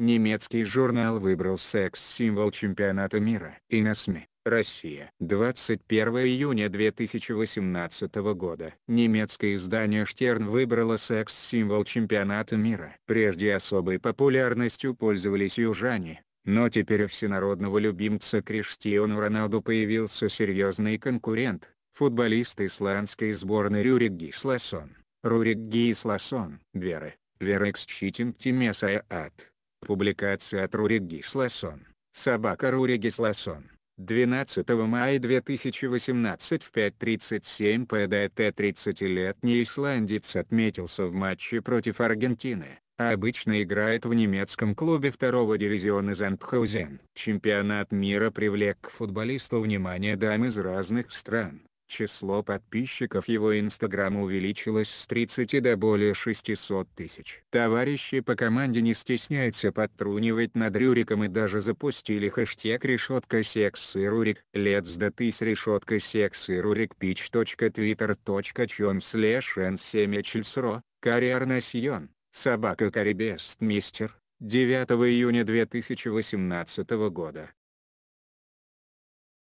немецкий журнал выбрал секс-символ чемпионата мира. И на СМИ. Россия. 21 июня 2018 года. Немецкое издание «Штерн» выбрало секс-символ чемпионата мира. Прежде особой популярностью пользовались южане, но теперь у всенародного любимца Криштиану Роналду появился серьезный конкурент, футболист исландской сборной Рюрик Гисласон. Рюрик Гисласон. Веры. Верекс Читинг Тимесая Ад публикация от Руригис Лассон, собака Руригис Лассон, 12 мая 2018 в 5.37 ПДТ 30-летний исландец отметился в матче против Аргентины, а обычно играет в немецком клубе второго дивизиона Зандхаузен. Чемпионат мира привлек к футболисту внимание дам из разных стран число подписчиков его инстаграма увеличилось с 30 до более 600 тысяч. Товарищи по команде не стесняются подтрунивать над Рюриком и даже запустили хэштег решетка секс и Рурик. Let's do this решетка секс и Рурик pitch.twitter.com slash n7helsro, карьернасьон, собака карибест мистер. 9 июня 2018 года.